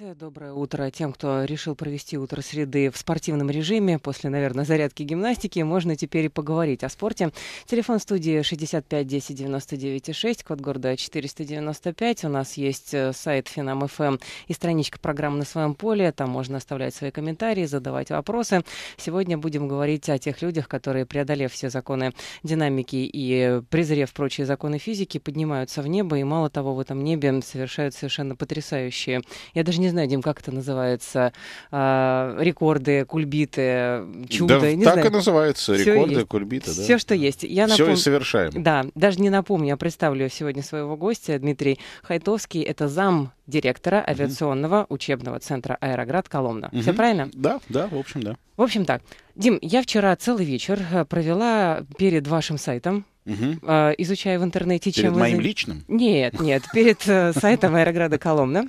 Доброе утро тем, кто решил провести утро среды в спортивном режиме. После, наверное, зарядки гимнастики можно теперь и поговорить о спорте. Телефон студии 65 10 99 6, код города 495. У нас есть э, сайт Финам.ФМ эм и страничка программы «На своем поле». Там можно оставлять свои комментарии, задавать вопросы. Сегодня будем говорить о тех людях, которые, преодолев все законы динамики и презрев прочие законы физики, поднимаются в небо и, мало того, в этом небе совершают совершенно потрясающие, я даже не знаю, Дим, как это называется, э, рекорды, кульбиты, чудо, да, не так знаю. и называется, рекорды, есть. кульбиты. Да. Все, что есть. Я Все и совершаем. Да, даже не напомню, я представлю сегодня своего гостя, Дмитрий Хайтовский, это зам директора авиационного угу. учебного центра «Аэроград Коломна». Угу. Все правильно? Да, да, в общем, да. В общем так. Дим, я вчера целый вечер э, провела перед вашим сайтом, угу. э, а, изучая в интернете, перед чем... моим вы... личным? Нет, нет, перед э, сайтом Аэрограда Коломна.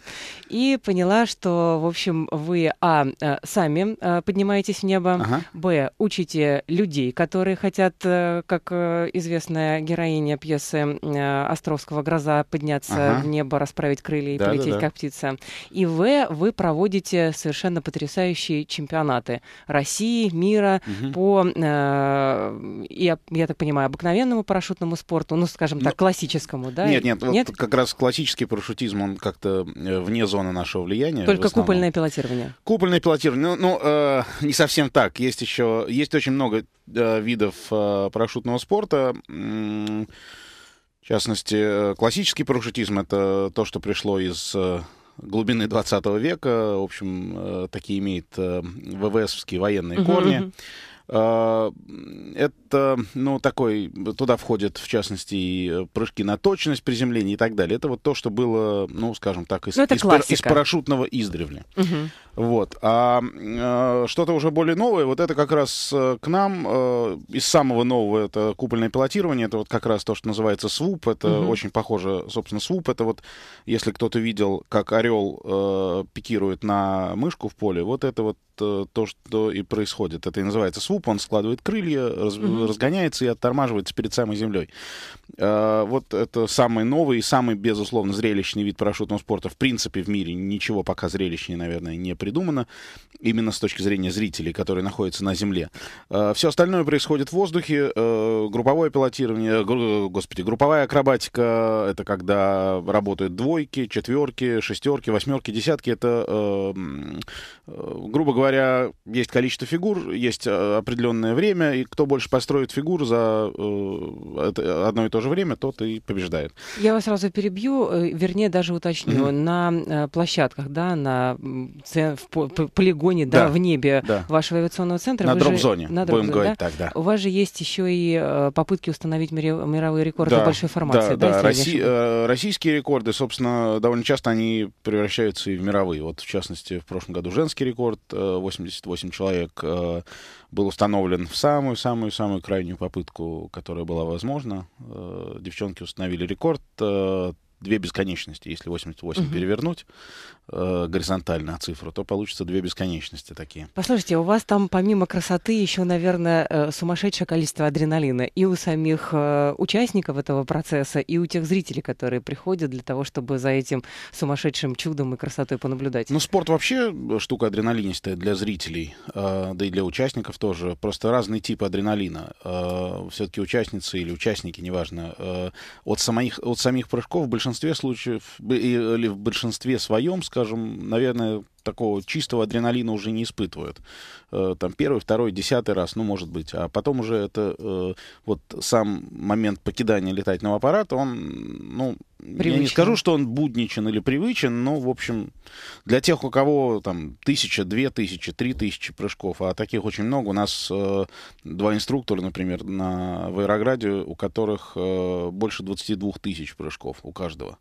И поняла, что, в общем, вы, а, э, сами э, поднимаетесь в небо, ага. б, учите людей, которые хотят, э, как э, известная героиня пьесы э, Островского «Гроза», подняться ага. в небо, расправить крылья и да, полететь, да, да. как птица. И, в, вы проводите совершенно потрясающие чемпионаты России, мира угу. по, э, я, я так понимаю, обыкновенному парашютному спорту, ну, скажем так, Но... Ну, классическому, да? Нет, нет, нет? как раз классический парашютизм, он как-то э, вне зоны нашего влияния. Только купольное пилотирование. Купольное пилотирование, ну, ну э, не совсем так. Есть еще, есть очень много э, видов э, парашютного спорта. В частности, э, классический парашютизм — это то, что пришло из э, глубины 20 века. В общем, такие имеет ВВСовские военные корни. Uh-huh. А, это, ну, такой, туда входят, в частности, и э, прыжки на точность, приземления и так далее. Это вот то, что было, ну, скажем так, из, ну, из, пар, из парашютного издревле. Угу. Вот. А, а что-то уже более новое, вот это как раз э, к нам э, из самого нового, это купольное пилотирование, это вот как раз то, что называется СВУП, это угу. очень похоже, собственно, СВУП, это вот, если кто-то видел, как орел э, пикирует на мышку в поле, вот это вот Э, то, что и происходит. Это и называется свуп, он складывает крылья, раз, mm-hmm. разгоняется и оттормаживается перед самой землей. Э, вот это самый новый и самый, безусловно, зрелищный вид парашютного спорта. В принципе, в мире ничего пока зрелищнее, наверное, не придумано, именно с точки зрения зрителей, которые находятся на земле. Э, все остальное происходит в воздухе, э, групповое пилотирование, э, гру, господи, групповая акробатика, это когда работают двойки, четверки, шестерки, восьмерки, десятки, это, э, грубо говоря, говоря, есть количество фигур, есть э, определенное время, и кто больше построит фигур за э, одно и то же время, тот и побеждает. Я вас сразу перебью, э, вернее, даже уточню. Mm-hmm. На площадках, да, на в полигоне, да, да в небе да. вашего авиационного центра. На дроп-зоне, на дроп будем говорить да? так, да. У вас же есть еще и попытки установить мировые рекорды да, большой формации. Да, да, да Росси- российские рекорды, собственно, довольно часто они превращаются и в мировые. Вот, в частности, в прошлом году женский рекорд 88 человек э, был установлен в самую-самую-самую крайнюю попытку, которая была возможна. Э, девчонки установили рекорд э, две бесконечности, если 88 угу. перевернуть э, горизонтально цифру, то получится две бесконечности такие. Послушайте, у вас там помимо красоты еще, наверное, э, сумасшедшее количество адреналина и у самих э, участников этого процесса, и у тех зрителей, которые приходят для того, чтобы за этим сумасшедшим чудом и красотой понаблюдать. Ну, спорт вообще э, штука адреналинистая для зрителей, э, да и для участников тоже. Просто разный тип адреналина. Э, Все-таки участницы или участники, неважно, э, от, самих, от самих прыжков большинство большинстве случаев, или в большинстве своем, скажем, наверное, такого чистого адреналина уже не испытывают. Э, там первый, второй, десятый раз, ну, может быть. А потом уже это э, вот сам момент покидания летательного аппарата, он, ну, привычен. я не скажу, что он будничен или привычен, но, в общем, для тех, у кого там тысяча, две тысячи, три тысячи прыжков, а таких очень много, у нас э, два инструктора, например, на, в Аэрограде, у которых э, больше 22 тысяч прыжков у каждого.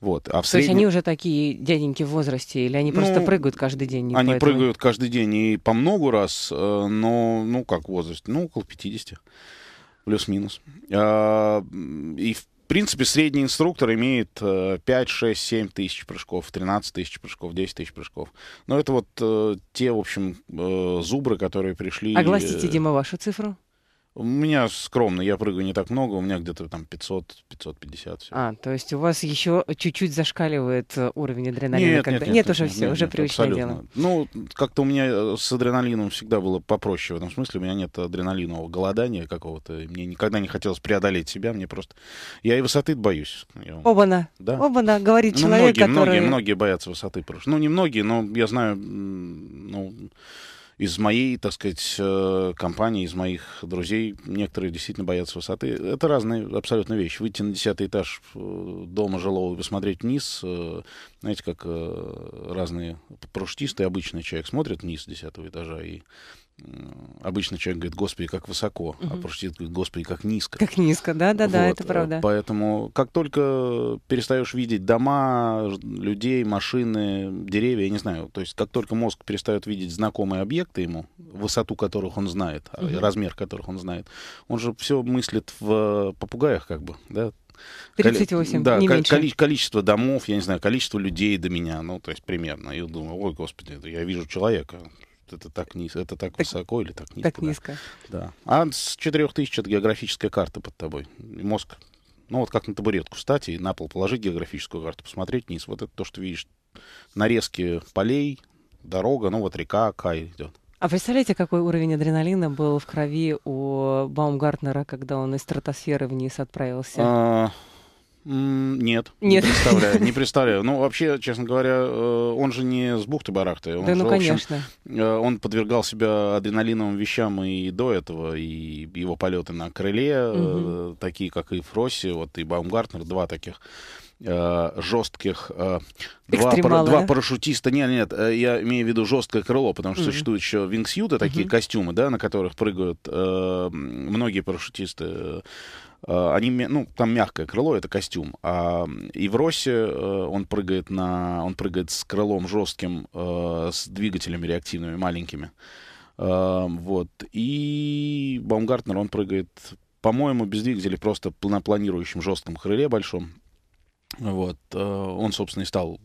Вот. А в среднем... есть они уже такие дяденьки в возрасте, или они ну, просто прыгают каждый день? Они поэтому... прыгают каждый день и по много раз, э, но, ну, как возраст, ну, около 50, плюс-минус. А, и, в принципе, средний инструктор имеет 5, 6, 7 тысяч прыжков, 13 тысяч прыжков, 10 тысяч прыжков. Но ну, это вот э, те, в общем, э, зубры, которые пришли... Огласите, Дима, вашу цифру. У меня скромно, я прыгаю не так много, у меня где-то там 500, 550. Всего. А, то есть у вас еще чуть-чуть зашкаливает э, уровень адреналина? Нет, когда... нет, нет, нет, уже нет, все, нет, уже нет, привычное абсолютно. дело. Ну, как-то у меня э, с адреналином всегда было попроще в этом смысле. У меня нет адреналинового голодания какого-то. Мне никогда не хотелось преодолеть себя, мне просто... Я и высоты боюсь. Я... Обана, да. обана, говорит ну, человек, многие, который... Многие, многие боятся высоты просто. Ну, не многие, но я знаю, ну из моей, так сказать, э, компании, из моих друзей, некоторые действительно боятся высоты. Это разные абсолютно вещи. Выйти на десятый этаж э, дома жилого и посмотреть вниз, э, знаете, как разные парашютисты, обычный человек смотрит вниз с десятого этажа и Э, обычно человек говорит, господи, как высоко, угу. а проститут говорит, господи, как низко. Как низко, да-да-да, вот. Да, это правда. Э, поэтому как только перестаешь видеть дома, людей, машины, деревья, я не знаю, то есть как только мозг перестает видеть знакомые объекты ему, высоту которых он знает, угу. размер которых он знает, он же все мыслит в э, попугаях как бы, да, 38, да, не ко- меньше. количество домов, я не знаю, количество людей до меня, ну, то есть примерно. И думаю, ой, господи, я вижу человека, это так низко, это так, так высоко или так низко. Так да. низко. Да. А с 4000 это географическая карта под тобой. Мозг. Ну вот как на табуретку встать и на пол положить географическую карту, посмотреть вниз. Вот это то, что видишь. Нарезки полей, дорога, ну вот река Кай идет. А представляете, какой уровень адреналина был в крови у Баумгартнера, когда он из стратосферы вниз отправился? А, нет, Нет, не представляю, не представляю. Ну, вообще, честно говоря, э, он же не с бухты-барахты. Он да, же, ну, общем, конечно. Э, он подвергал себя адреналиновым вещам и до этого, и его полеты на крыле, угу. такие, как и Фросси, вот и Баумгартнер, два таких жестких два, пара, два парашютиста нет нет я имею в виду жесткое крыло потому что mm существуют еще вингсьюты такие mm костюмы да на которых прыгают э, многие парашютисты Э, они, ну, там мягкое крыло, это костюм. А Евросе э, он прыгает на, он прыгает с крылом жестким, э, с двигателями реактивными маленькими. Вот. И Baumgartner он прыгает, по-моему, без двигателей, просто на планирующем жестком крыле большом. Вот. Э, он, собственно, и стал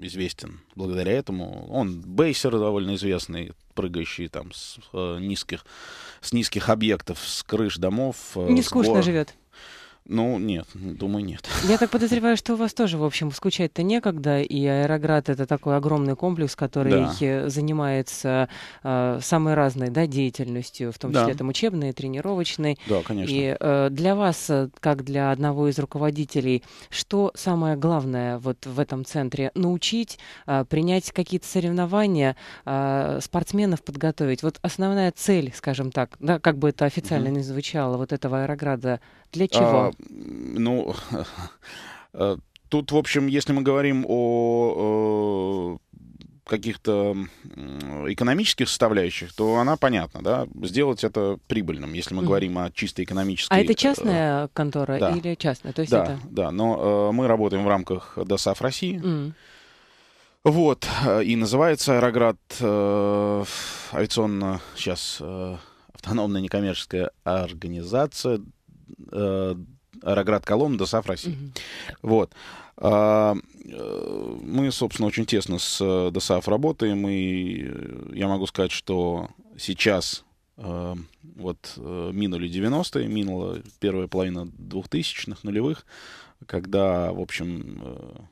известен благодаря этому. Он бейсер довольно известный, прыгающий там с э, низких, с низких объектов, с крыш домов. Э, Не скучно гор. живет. Ну, нет, думаю, нет. Я так подозреваю, что у вас тоже, в общем, скучать-то некогда, и Аэроград — это такой огромный комплекс, который да. Э, занимается э, самой разной да, деятельностью, в том числе да. там учебной, тренировочной. Да, конечно. И э, для вас, э, как для одного из руководителей, что самое главное вот в этом центре? Научить, э, принять какие-то соревнования, э, спортсменов подготовить? Вот основная цель, скажем так, да, как бы это официально угу. не звучало, вот этого Аэрограда для чего? А, ну, э, тут, в общем, если мы говорим о э, каких-то экономических составляющих, то она понятна, да, сделать это прибыльным, если мы говорим о чисто экономической... А это частная э, контора да. или частная? То есть да, это... да, но мы работаем в рамках ДОСАФ России. Mm. Вот, и называется Аэроград авиационно сейчас автономная некоммерческая организация Э, Аэроград Коломна до САФ России. Угу. Вот. А, э, мы, собственно, очень тесно с э, ДСАФ работаем, и я могу сказать, что сейчас вот минули 90-е, минула первая половина 2000-х, нулевых, когда, в общем,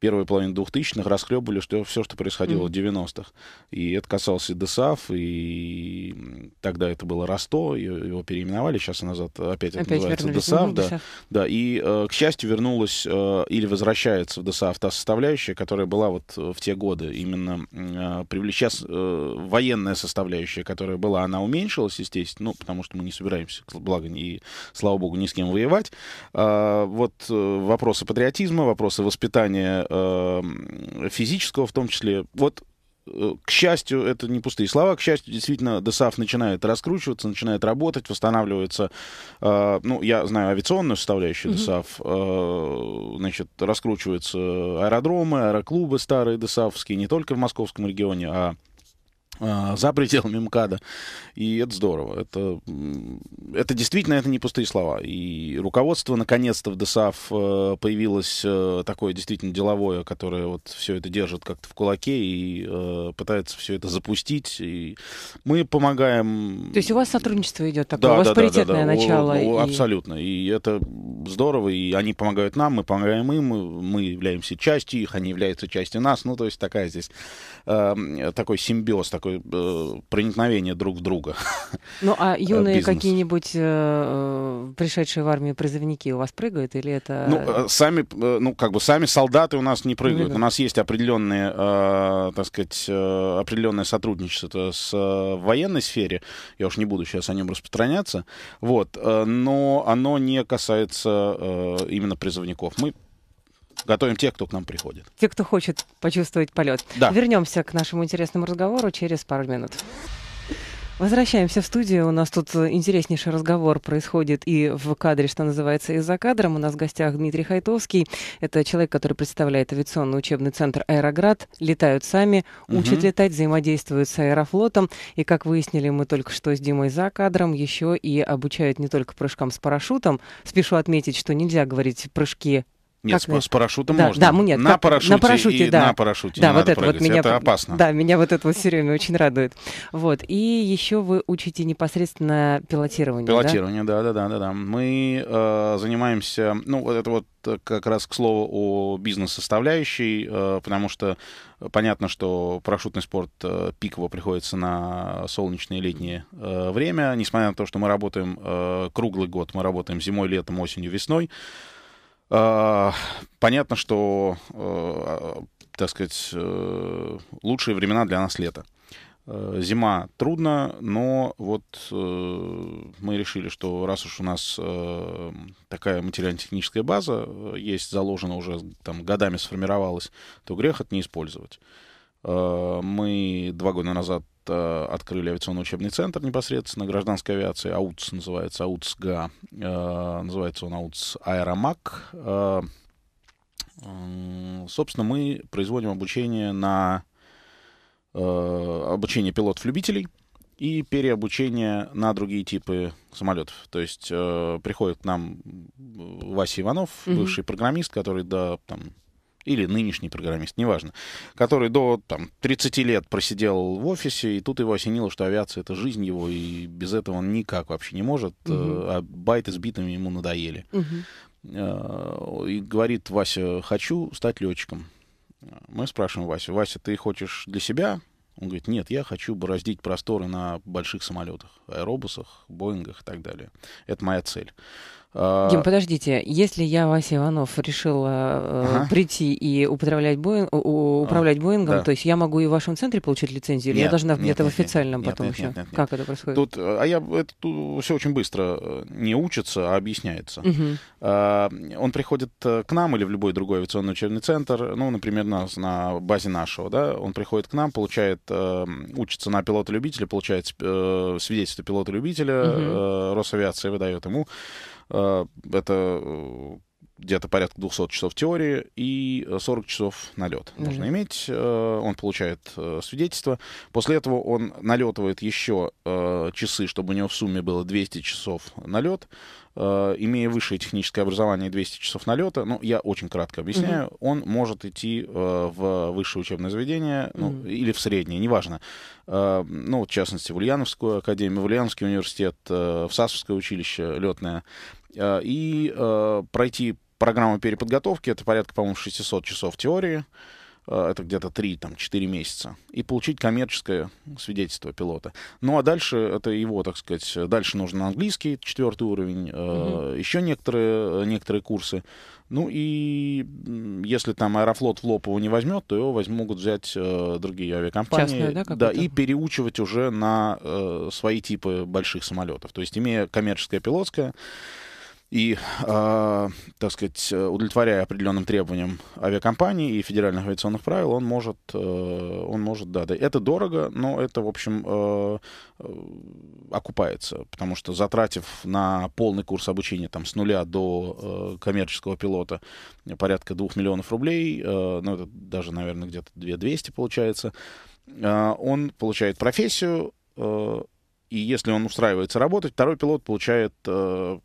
первой половине 2000-х расхлебывали что, все, что происходило mm в 90-х. И это касалось и ДСАФ, и тогда это было Росто, его переименовали, сейчас назад опять, опять называется вернулись. ДСАФ. да, да, и, э, к счастью, вернулась э, или возвращается в ДСАФ та составляющая, которая была вот э, в те годы, именно сейчас военная составляющая, которая была, она уменьшилась, естественно, ну, потому что мы не собираемся, благо, и, слава богу, ни с кем воевать. А, вот вопросы патриотизма, вопросы воспитания Эм, физического в том числе. Вот э, к счастью, это не пустые слова, к счастью, действительно, ДСАФ начинает раскручиваться, начинает работать, восстанавливается, э, ну, я знаю авиационную составляющую mm ДСАФ, э, значит, раскручиваются аэродромы, аэроклубы старые ДСАФовские, не только в московском регионе, а а, за пределами МКАДа. И это здорово. Это, это действительно это не пустые слова. И руководство, наконец-то, в ДСАФ э, появилось э, такое действительно деловое, которое вот все это держит как-то в кулаке и э, пытается все это запустить. И мы помогаем... То есть у вас сотрудничество идет такое, да, у вас да, паритетное да, да, да. начало. О, о, и... Абсолютно. И это здорово. И они помогают нам, мы помогаем им, мы являемся частью их, они являются частью нас. Ну, то есть такая здесь э, такой симбиоз, такой такое э, проникновение друг в друга. Ну а э, юные какие-нибудь э, э, пришедшие в армию призывники у вас прыгают или это? Ну э, сами, ну как бы сами солдаты у нас не прыгают. Ну у нас есть определенные, э, так сказать, определенное сотрудничество с э, военной сфере. Я уж не буду сейчас о нем распространяться. Вот, но оно не касается э, именно призывников. Мы готовим тех, кто к нам приходит. Те, кто хочет почувствовать полет. Да. Вернемся к нашему интересному разговору через пару минут. Возвращаемся в студию. У нас тут интереснейший разговор происходит и в кадре, что называется, и за кадром. У нас в гостях Дмитрий Хайтовский. Это человек, который представляет авиационный учебный центр «Аэроград». Летают сами, учат угу. летать, взаимодействуют с аэрофлотом. И, как выяснили мы только что с Димой за кадром, еще и обучают не только прыжкам с парашютом. Спешу отметить, что нельзя говорить «прыжки нет, как с, с парашютом да, можно. Да, мы, ну нет, на, как, парашюте на парашюте, и да. на парашюте. Да, вот это вот меня это опасно. Да, меня вот это вот все время очень радует. Вот и еще вы учите непосредственно пилотирование. Пилотирование, да, да, да, да, да. Мы э, занимаемся, ну вот это вот как раз к слову о бизнес-составляющей, э, потому что понятно, что парашютный спорт э, пиково приходится на солнечное летнее э, время, несмотря на то, что мы работаем э, круглый год, мы работаем зимой, летом, осенью, весной. А, понятно, что, э, так сказать, э, лучшие времена для нас лето. Э, зима трудно, но вот э, мы решили, что раз уж у нас э, такая материально-техническая база есть, заложена уже там годами сформировалась, то грех это не использовать. Э, мы два года назад э, открыли авиационный учебный центр непосредственно гражданской авиации. АУЦ называется, АУЦ-ГА. Э, называется он АУЦ «Аэромак». Собственно, мы производим обучение на обучение пилотов-любителей и переобучение на другие типы самолетов. То есть приходит к нам Вася Иванов, бывший программист, который до там, или нынешний программист, неважно, который до там, 30 лет просидел в офисе, и тут его осенило, что авиация — это жизнь его, и без этого он никак вообще не может, угу. а байты с битами ему надоели. Угу. И говорит Вася, хочу стать летчиком. Мы спрашиваем Васю, Вася, ты хочешь для себя? Он говорит, нет, я хочу бороздить просторы на больших самолетах, аэробусах, боингах и так далее. Это моя цель. А, Дим, подождите, если я, Вася Иванов, решила э, ага. прийти и управлять, Боинг, а, управлять а, Боингом, да. то есть я могу и в вашем центре получить лицензию, или я должна где-то в официальном нет, потом нет, еще? Нет, нет, нет. Как это происходит? Тут, а я, это, тут все очень быстро э, не учится, а объясняется. Угу. А, он приходит э, к нам или в любой другой авиационный учебный центр, ну, например, нас на базе нашего, да, он приходит к нам, получает, учится на пилота-любителя, получает свидетельство пилота-любителя, угу. Росавиация выдает ему Э, это э, где-то порядка 200 часов теории и 40 э, часов налет mm-hmm. нужно иметь. Он получает свидетельство. После этого он налетывает еще часы, чтобы у него в сумме было 200 часов налет. Имея высшее техническое образование и 200 часов налета, ну, я очень кратко объясняю, mm-hmm. он может идти в высшее учебное заведение ну, mm-hmm. или в среднее, неважно. Ну, в частности, в Ульяновскую академию, в Ульяновский университет, в Сасовское училище летное. Э, и э, пройти программу переподготовки, это порядка, по-моему, 600 часов теории, э, это где-то 3-4 месяца, и получить коммерческое свидетельство пилота. Ну а дальше это его, так сказать, дальше нужен английский, четвертый уровень, mm-hmm. еще некоторые, некоторые курсы. Ну и если там Аэрофлот в лоб его не возьмет, то его возьмут, могут взять другие авиакомпании. Частные, да, да, и переучивать уже на свои типы больших самолетов. То есть имея коммерческое пилотское, и, э, так сказать, удовлетворяя определенным требованиям авиакомпании и федеральных авиационных правил, он может, э, он может, да, да, это дорого, но это, в общем, э, э, окупается, потому что затратив на полный курс обучения там с нуля до э, коммерческого пилота порядка двух миллионов рублей, э, ну это даже, наверное, где-то 200 получается, э, он получает профессию, э, и если он устраивается работать, второй пилот получает э,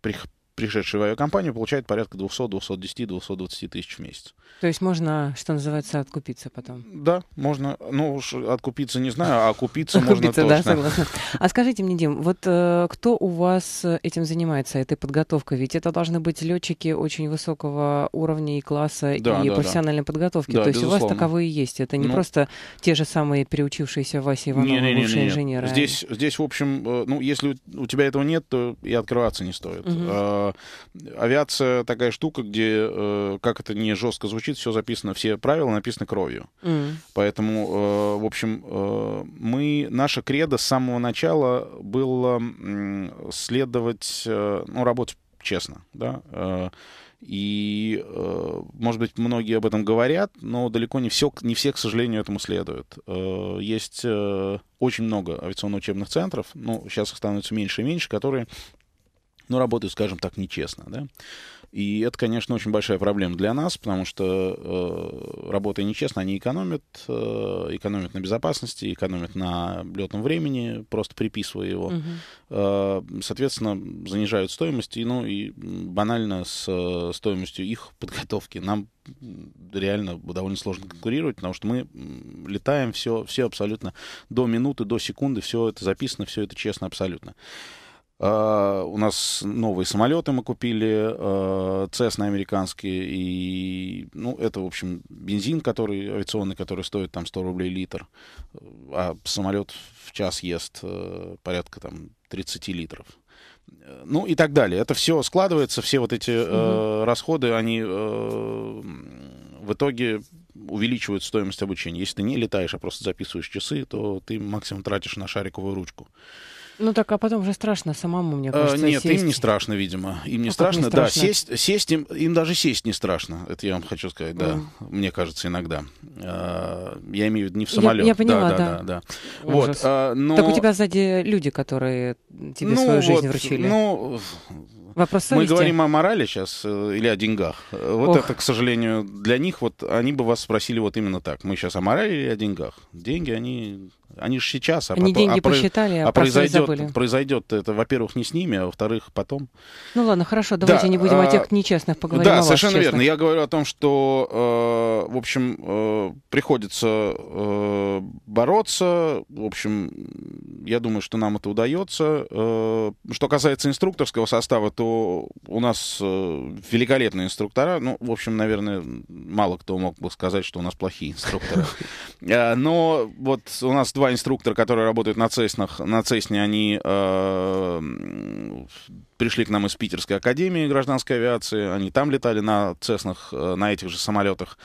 при, пришедший в авиакомпанию, получает порядка 200, 210, 220 тысяч в месяц. То есть можно, что называется, откупиться потом? Да, можно. Ну, уж откупиться не знаю, а купиться можно точно. да, согласна. А скажите мне, Дим, вот э, кто у вас этим занимается, этой подготовкой? Ведь это должны быть летчики очень высокого уровня и класса, да, и да, профессиональной да. подготовки. Да, То есть у вас таковые есть. Это не ну, просто те же самые переучившиеся Вася Иванова, не, лучшие инженеры. А здесь, здесь, в общем, э, ну, если у тебя этого нет, то и открываться не стоит. Угу. Э, авиация такая штука, где, э, как это не жестко звучит, все записано, все правила написаны кровью. Mm. Поэтому, э, в общем, мы, наша кредо с самого начала было следовать, ну, работать честно, да, и, может быть, многие об этом говорят, но далеко не все, не все, к сожалению, этому следуют. Есть очень много авиационно-учебных центров, ну, сейчас их становится меньше и меньше, которые ну, работают, скажем так, нечестно. Да? И это, конечно, очень большая проблема для нас, потому что э, работая нечестно, они экономят, э, экономят на безопасности, экономят на летном времени, просто приписывая его. Угу. Э, соответственно, занижают стоимость, и, ну и банально с э, стоимостью их подготовки нам реально довольно сложно конкурировать, потому что мы летаем все, все абсолютно до минуты, до секунды, все это записано, все это честно абсолютно. А, у нас новые самолеты мы купили, uh, Cessna американские, и, ну, это, в общем, бензин, который, авиационный, который стоит там 100 рублей литр, а самолет в час ест э, порядка там 30 литров. Э, ну и так далее. Это все складывается, все вот эти э, расходы, они э, в итоге увеличивают стоимость обучения. Если ты не летаешь, а просто записываешь часы, то ты максимум тратишь на шариковую ручку. Ну так, а потом уже страшно самому, мне э, кажется. Э, нет, сесть. им не страшно, видимо. Им не, а страшно, не страшно, да. Сесть, сесть им, им даже сесть не страшно. Это я вам хочу сказать, да. Mm. Мне кажется, иногда. Э, я имею в виду не в самолет. Я, я поняла, да. да, да. да, да. Вот, э, но... Так у тебя сзади люди, которые тебе ну, свою жизнь вот, вручили. Ну, Вопрос Мы говорим о морали сейчас э, или о деньгах. Э, вот Ох. это, к сожалению, для них вот они бы вас спросили вот именно так. Мы сейчас о морали или о деньгах? Деньги, они они же сейчас, а Они потом, деньги а, посчитали, а, а произойдет, произойдет это, во-первых, не с ними, а во-вторых, потом. Ну ладно, хорошо, давайте да, не будем а, о тех нечестных поговорить Да, а совершенно честных. верно. Я говорю о том, что, э, в общем, э, приходится э, бороться. В общем, я думаю, что нам это удается. Э, что касается инструкторского состава, то у нас э, великолепные инструктора. Ну, в общем, наверное, мало кто мог бы сказать, что у нас плохие инструкторы. Э, но вот у нас два инструктора, которые работают на Цеснах, на Цесне, они э, пришли к нам из Питерской академии гражданской авиации. Они там летали на Цеснах, э, на этих же самолетах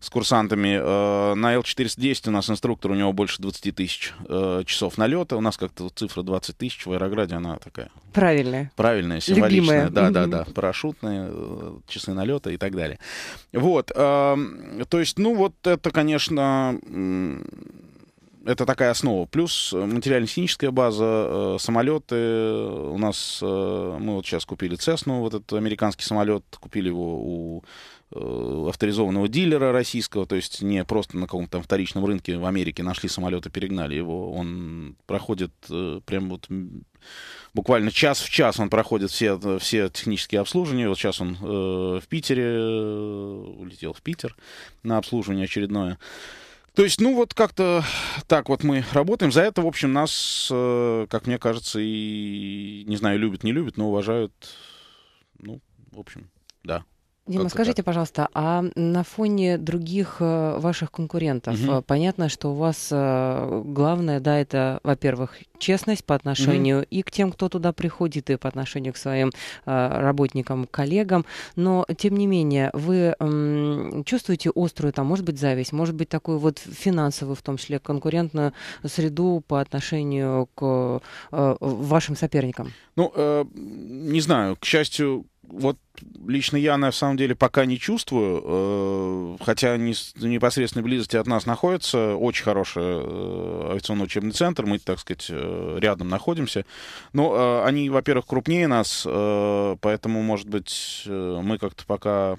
с курсантами. Э, на Л-410 у нас инструктор, у него больше 20 тысяч э, часов налета. У нас как-то цифра 20 тысяч в Аэрограде, она такая... Правильная. Правильная, символичная. Любимая. Да, mm-hmm. да, да. Парашютные э, часы налета и так далее. Вот. Э, то есть, ну вот это, конечно это такая основа. Плюс э, материально-техническая база, э, самолеты. У нас э, мы вот сейчас купили Цесну, вот этот американский самолет, купили его у э, авторизованного дилера российского, то есть не просто на каком-то там вторичном рынке в Америке нашли самолет и перегнали его. Он проходит э, прям вот буквально час в час он проходит все, э, все технические обслуживания. Вот сейчас он э, в Питере, э, улетел в Питер на обслуживание очередное. То есть, ну вот как-то так вот мы работаем. За это, в общем, нас, э, как мне кажется, и не знаю, любят, не любят, но уважают. Ну, в общем, да. Дима, скажите, так. пожалуйста, а на фоне других э, ваших конкурентов, угу. понятно, что у вас э, главное, да, это, во-первых, честность по отношению угу. и к тем, кто туда приходит, и по отношению к своим работникам, коллегам, но, тем не менее, вы чувствуете острую, там, может быть, зависть, может быть, такую вот финансовую, в том числе, конкурентную среду по отношению к вашим соперникам? Ну, э, не знаю, к счастью, вот лично я, на самом деле, пока не чувствую, э, хотя не, непосредственной близости от нас находится очень хороший э, авиационный учебный центр, мы, так сказать, э, рядом находимся. Но они, во-первых, крупнее нас, поэтому, может быть, мы как-то пока...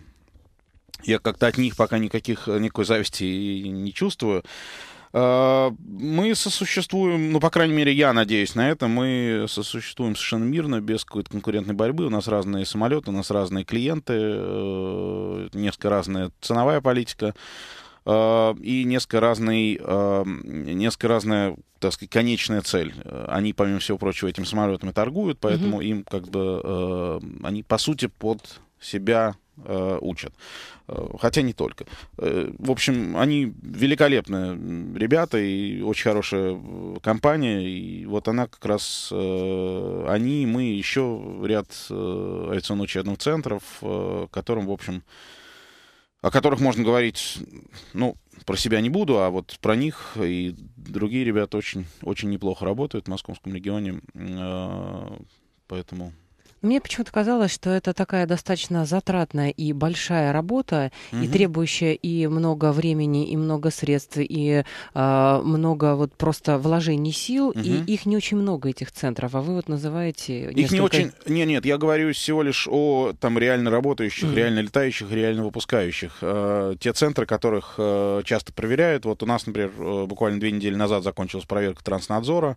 Я как-то от них пока никаких, никакой зависти не чувствую. Э, мы сосуществуем, ну, по крайней мере, я надеюсь на это, мы сосуществуем совершенно мирно, без какой-то конкурентной борьбы. У нас разные самолеты, у нас разные клиенты, э, несколько разная ценовая политика э, и несколько разный, несколько разная, так сказать, конечная цель. Они, помимо всего прочего, этим самолетами торгуют, поэтому угу. им как бы они по сути под себя Э, учат. Э, хотя не только. Э, в общем, они великолепные ребята и очень хорошая компания. И вот она как раз... Э, они, мы, еще ряд э, авиационно-учебных центров, которым, в общем, о которых можно говорить, ну, про себя не буду, а вот про них и другие ребята очень, очень неплохо работают в московском регионе. Поэтому мне почему-то казалось, что это такая достаточно затратная и большая работа, угу. и требующая и много времени, и много средств, и э, много вот просто вложений сил, угу. и их не очень много, этих центров, а вы вот называете... Их несколько... не очень... Нет, нет, я говорю всего лишь о там реально работающих, угу. реально летающих, реально выпускающих. Э, те центры, которых э, часто проверяют, вот у нас, например, э, буквально две недели назад закончилась проверка Транснадзора,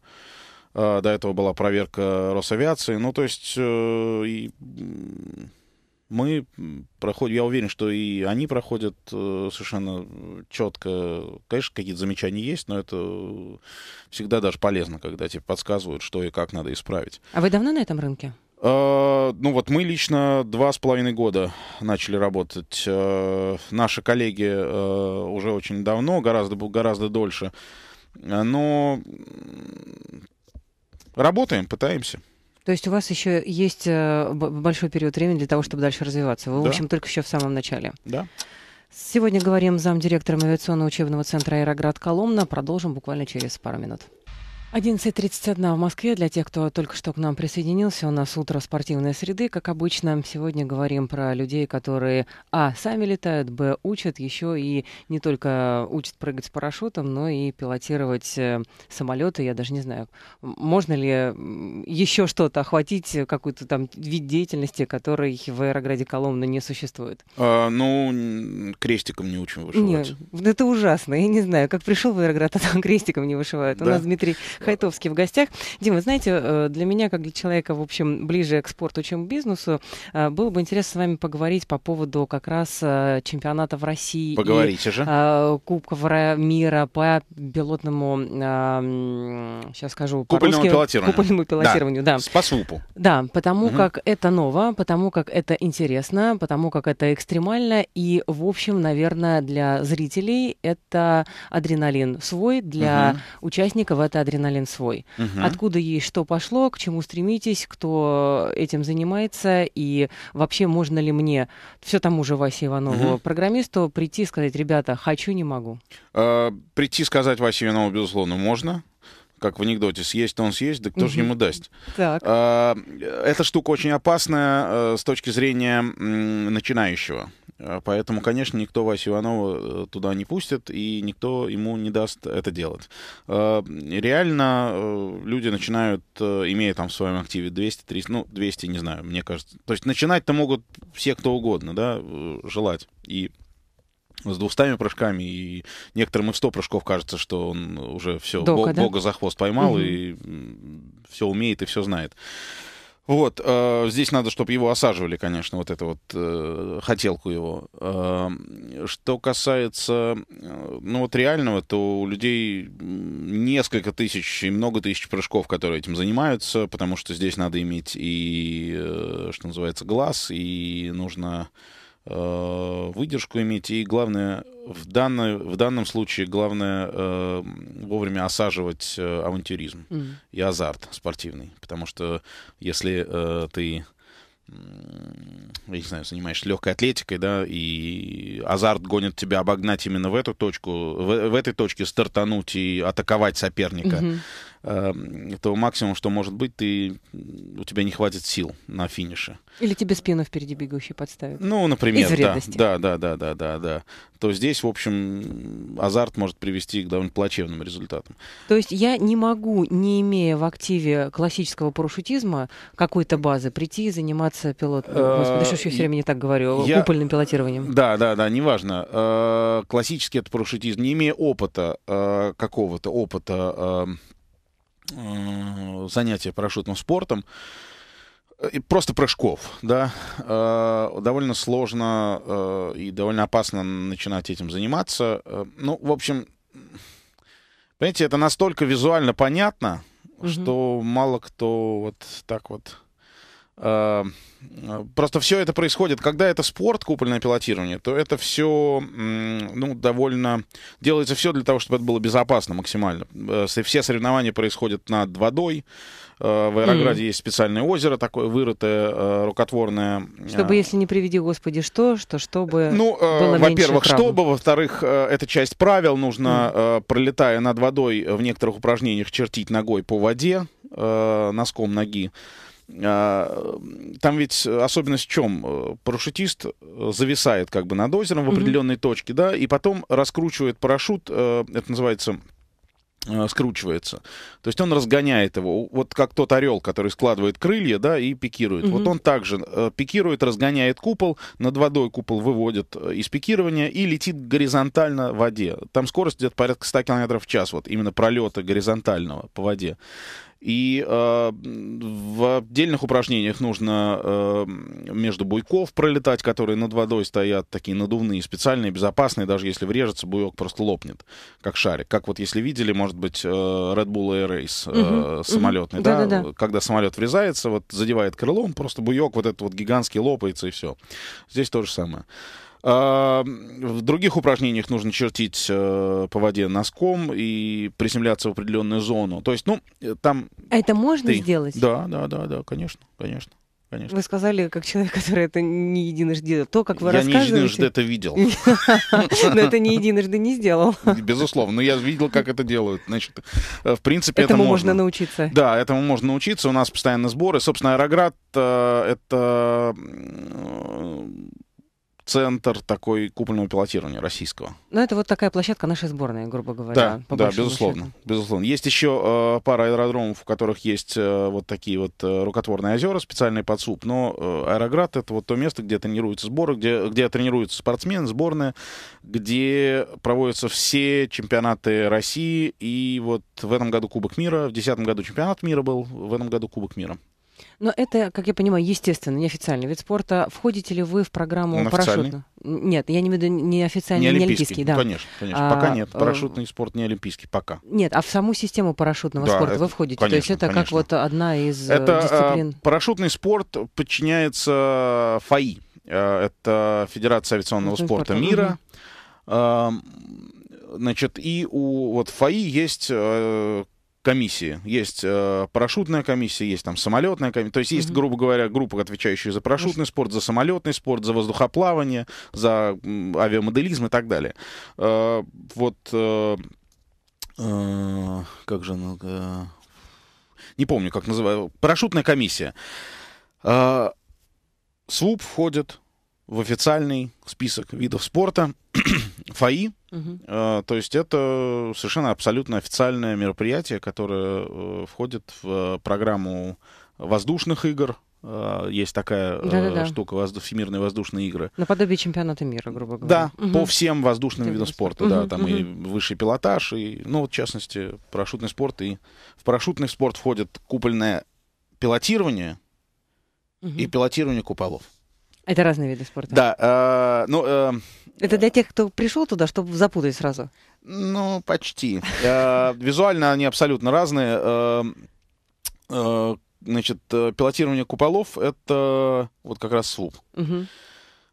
Э, до этого была проверка Росавиации. Ну, то есть э, мы проходим, я уверен, что и они проходят э, совершенно четко. Конечно, какие-то замечания есть, но это всегда даже полезно, когда тебе подсказывают, что и как надо исправить. А вы давно на этом рынке? Ну вот мы лично два с половиной года начали работать. Наши коллеги уже очень давно, гораздо, гораздо дольше. Но Работаем, пытаемся. То есть у вас еще есть э, большой период времени для того, чтобы дальше развиваться. Вы, да. в общем, только еще в самом начале. Да. Сегодня говорим с замдиректором авиационного учебного центра «Аэроград Коломна». Продолжим буквально через пару минут. 11.31 в Москве. Для тех, кто только что к нам присоединился, у нас утро спортивной среды. Как обычно, сегодня говорим про людей, которые, а, сами летают, б, учат, еще и не только учат прыгать с парашютом, но и пилотировать э, самолеты. Я даже не знаю, можно ли еще что-то охватить, какой-то там вид деятельности, который в аэрограде Коломны не существует? А, ну, крестиком не учим вышивать. Нет, ну, это ужасно. Я не знаю, как пришел в аэроград, а там крестиком не вышивают. Да. У нас Дмитрий Хайтовский в гостях. Дима, знаете, э, для меня, как для человека, в общем, ближе к спорту, чем к бизнесу, э, было бы интересно с вами поговорить по поводу как раз э, чемпионата в России. Поговорите и, же. Кубка мира по пилотному, сейчас скажу, купольному пилотированию. Купольному пилотированию, да. да. Спасупу. Да, потому угу. как это ново, потому как это интересно, потому как это экстремально и, в общем, наверное, для зрителей это адреналин свой, для угу. участников это адреналин канален свой. Угу. Откуда ей что пошло, к чему стремитесь, кто этим занимается, и вообще можно ли мне, все тому же Васе Иванову, угу. программисту, прийти и сказать, ребята, хочу, не могу? Э, прийти сказать Васе Иванову, безусловно, можно как в анекдоте, съесть он съесть, да кто же ему даст? Так. А, эта штука очень опасная э, с точки зрения начинающего. А, поэтому, конечно, никто Васю Иванова э, туда не пустит, и никто ему не даст это делать. А, реально э, люди начинают, э, имея там в своем активе 200, 300, ну, 200, не знаю, мне кажется. То есть начинать-то могут все, кто угодно, да, желать. И с двухстами прыжками, и некоторым и в сто прыжков кажется, что он уже все, Дока, бог, да? бога за хвост поймал, угу. и все умеет, и все знает. Вот, э, здесь надо, чтобы его осаживали, конечно, вот эту вот э, хотелку его. Э, что касается, э, ну вот реального, то у людей несколько тысяч и много тысяч прыжков, которые этим занимаются, потому что здесь надо иметь и, э, что называется, глаз, и нужно... Э, выдержку иметь. И главное, в, данной, в данном случае главное э, вовремя осаживать э, авантюризм mm. и азарт спортивный. Потому что если э, ты я не знаю, занимаешься легкой атлетикой, да, и азарт гонит тебя обогнать именно в эту точку, в, в этой точке стартануть и атаковать соперника. Mm-hmm этого эм, максимум, что может быть, ты, у тебя не хватит сил на финише. Или тебе спину впереди бегущий подставит. Ну, например, Из да, да, да, да, да, да, да. То здесь, в общем, азарт может привести к довольно плачевным результатам. То есть я не могу, не имея в активе классического парашютизма какой-то базы, прийти и заниматься пилотом. Э, господи, что я все время не так говорю, я... купольным пилотированием. Да, да, да, неважно. Э, классический это парашютизм, не имея опыта э, какого-то, опыта эм, Э, занятия парашютным спортом, э, и просто прыжков, да, э, довольно сложно и довольно опасно начинать этим заниматься. ну, в общем, понимаете, это настолько визуально понятно, угу. что мало кто вот так вот Эм, просто все это происходит, когда это спорт, купольное пилотирование, то это все, ну, довольно... Делается все для того, чтобы это было безопасно максимально. Э, все соревнования происходят над водой. Э, в Аэрограде mm. есть специальное озеро, такое вырытое, э, рукотворное. Чтобы, если не приведи, господи, что, что, чтобы Ну, во-первых, чтобы, во-вторых, эта часть правил. Нужно, mm. пролетая над водой, в некоторых упражнениях чертить ногой по воде, носком ноги. А, там ведь особенность в чем? Э, парашютист э, зависает как бы над озером в определенной mm-hmm. точке, да, и потом раскручивает парашют, э, это называется скручивается. То есть он разгоняет его. Вот как тот орел, который складывает крылья, да, и пикирует. Угу. Вот он также пикирует, разгоняет купол, над водой купол выводит из пикирования и летит горизонтально в воде. Там скорость идет порядка 100 км в час, вот именно пролета горизонтального по воде. И э, в отдельных упражнениях нужно э, между буйков пролетать, которые над водой стоят, такие надувные, специальные, безопасные, даже если врежется, буйок просто лопнет, как шарик. Как вот если видели, может быть, э, Red Bull Air Race э, угу, самолетный, угу. Да, да, да, когда самолет врезается, вот задевает крылом, просто буйок вот этот вот гигантский лопается и все. Здесь то же самое. В других упражнениях нужно чертить э, по воде носком и приземляться в определенную зону. То есть, ну, э, там... А это можно ты... сделать? Да, да, да, да, конечно, конечно. Конечно. Вы сказали, как человек, который это не единожды делал. То, как вы я рассказываете... Я не единожды это видел. Но это не единожды не сделал. Безусловно. Но я видел, как это делают. Значит, э, в принципе, это можно. можно научиться. Да, этому можно научиться. У нас постоянно сборы. Собственно, Аэроград — это центр такой купольного пилотирования российского. Ну, это вот такая площадка нашей сборной, грубо говоря. Да, да безусловно. безусловно. Есть еще э, пара аэродромов, в которых есть э, вот такие вот э, рукотворные озера, специальный подсуп, но э, аэроград — это вот то место, где тренируются сборы, где, где тренируются спортсмены, сборная, где проводятся все чемпионаты России, и вот в этом году Кубок мира, в 2010 году чемпионат мира был, в этом году Кубок мира. Но это, как я понимаю, естественно, неофициальный вид спорта. Входите ли вы в программу Он парашютно? Нет, я не имею в виду неофициальный, не олимпийский. Не олимпийский да. Конечно, конечно. А, пока нет. Э, парашютный а... спорт не олимпийский, пока. Нет, а в саму систему парашютного да, спорта это, вы входите? Конечно, То есть это конечно. как вот одна из э, это, э, дисциплин? Парашютный спорт подчиняется ФАИ. Это Федерация авиационного спорта, спорта мира. Угу. Значит, и у вот ФАИ есть комиссии. Есть э, парашютная комиссия, есть там самолетная комиссия. То есть есть, mm-hmm. грубо говоря, группы, отвечающие за парашютный mm-hmm. спорт, за самолетный спорт, за воздухоплавание, за м, авиамоделизм и так далее. Э, вот э, э, как же, ну, э, не помню, как называю, парашютная комиссия. Э, СВУП входит в официальный список видов спорта ФАИ. Угу. Э, то есть это совершенно абсолютно официальное мероприятие, которое э, входит в э, программу воздушных игр. Э, есть такая Да-да-да. штука, всемирные воздушные игры. Наподобие чемпионата мира, грубо говоря. Да, угу. по всем воздушным видам спорта. Угу, да, там угу. и высший пилотаж, и, ну, вот в частности, парашютный спорт. И в парашютный спорт входит купольное пилотирование угу. и пилотирование куполов. Это разные виды спорта. Да. Э, ну, э, это для тех, кто пришел туда, чтобы запутать сразу. Ну, почти. Э, визуально они абсолютно разные. Э, э, значит, э, пилотирование куполов — это вот как раз слуп. Угу.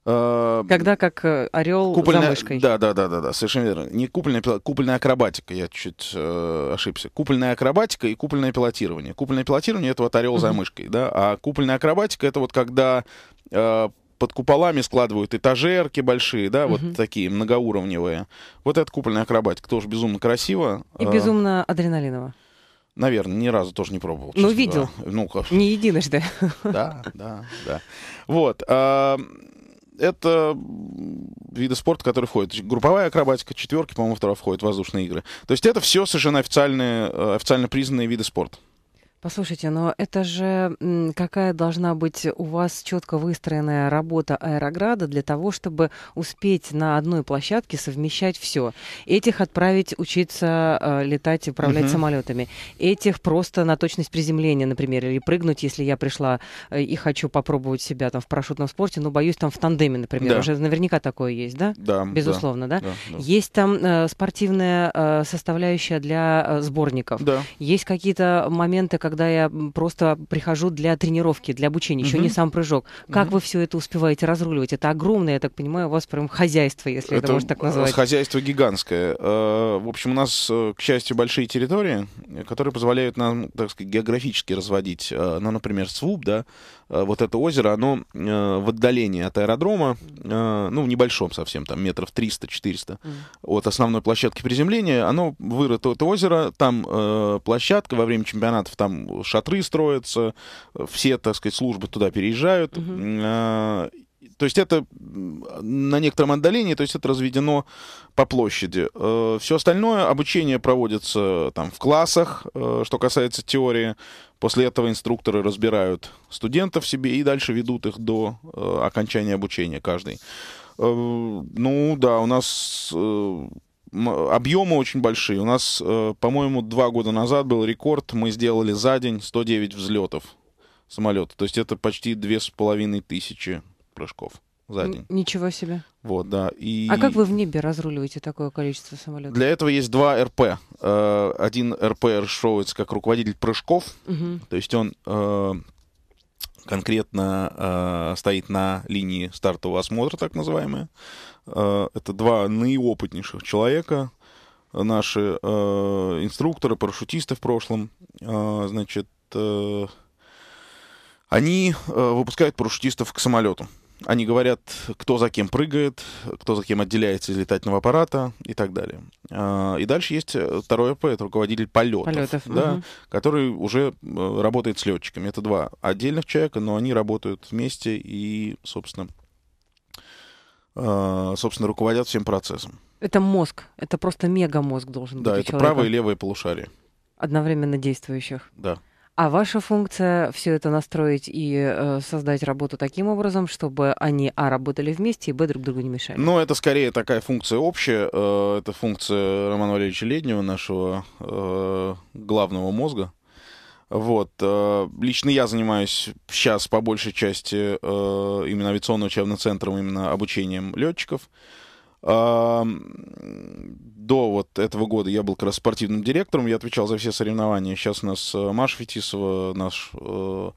Когда как э, орел купольная, за мышкой. Да, да, да, да, да, совершенно верно. Не купольная, купольная акробатика, я чуть э, ошибся. Купольная акробатика и купольное пилотирование. Купольное пилотирование это вот орел за мышкой, да, а купольная акробатика это вот когда э, под куполами складывают этажерки большие, да, угу. вот такие многоуровневые. Вот эта купольная акробатика тоже безумно красиво. И э, безумно адреналиново. Наверное, ни разу тоже не пробовал. Ну, видел. Да. Ну, как... Не единожды. Да, да, да. Вот. А, это виды спорта, которые входят. Групповая акробатика, четверки, по-моему, вторая входят воздушные игры. То есть это все совершенно официальные, э, официально признанные виды спорта. Послушайте, но это же какая должна быть у вас четко выстроенная работа аэрограда для того, чтобы успеть на одной площадке совмещать все. Этих отправить учиться э, летать и управлять uh-huh. самолетами. Этих просто на точность приземления, например, или прыгнуть, если я пришла э, и хочу попробовать себя там в парашютном спорте, но боюсь там в тандеме, например. Да. Уже наверняка такое есть, да? Да. Безусловно, да? да? да, да. Есть там э, спортивная э, составляющая для э, сборников. Да. Есть какие-то моменты, когда когда я просто прихожу для тренировки, для обучения, еще угу. не сам прыжок. Как угу. вы все это успеваете разруливать? Это огромное, я так понимаю, у вас прям хозяйство, если это, это можно так э, назвать. Хозяйство гигантское. Э, в общем, у нас, э, к счастью, большие территории, которые позволяют нам, так сказать, географически разводить, ну, например, СВУП, да, Э, вот это озеро, оно э, в отдалении от аэродрома, э, ну, в небольшом совсем, там метров 300-400 от основной площадки приземления, оно вырыто это озеро, там площадка, во время чемпионатов там шатры строятся, все, так сказать, службы туда переезжают, то есть это на некотором отдалении, то есть это разведено по площади. Все остальное обучение проводится там в классах, что касается теории. После этого инструкторы разбирают студентов себе и дальше ведут их до э, окончания обучения каждый. Э, ну да, у нас э, объемы очень большие. У нас, э, по-моему, два года назад был рекорд. Мы сделали за день 109 взлетов самолета. То есть это почти две с половиной тысячи прыжков за день. Ничего себе. Вот, да. И... А как вы в небе разруливаете такое количество самолетов? Для этого есть два РП. Э, один РП расшифровывается как руководитель прыжков, угу. то есть он э, конкретно э, стоит на линии стартового осмотра, так называемая. это два наиопытнейших человека, наши инструкторы, парашютисты в прошлом. значит, они выпускают парашютистов к самолету. Они говорят, кто за кем прыгает, кто за кем отделяется из летательного аппарата и так далее. А, и дальше есть э, второй АП, это руководитель полетов, полетов да, угу. который уже э, работает с летчиками. Это два отдельных человека, но они работают вместе и, собственно, а, собственно, руководят всем процессом. Это мозг, это просто мега мозг должен да, быть. Да, это правое и левое полушарие. Одновременно действующих. Да. А ваша функция все это настроить и э, создать работу таким образом, чтобы они а работали вместе и б друг другу не мешали. Ну, это скорее такая функция общая. Э, это функция Романа Валерьевича Леднева, нашего э, главного мозга. Вот. Э, лично я занимаюсь сейчас по большей части э, именно авиационного учебного центром именно обучением летчиков. До вот этого года я был как раз спортивным директором, я отвечал за все соревнования. Сейчас у нас э, Маша Фетисова, наш э,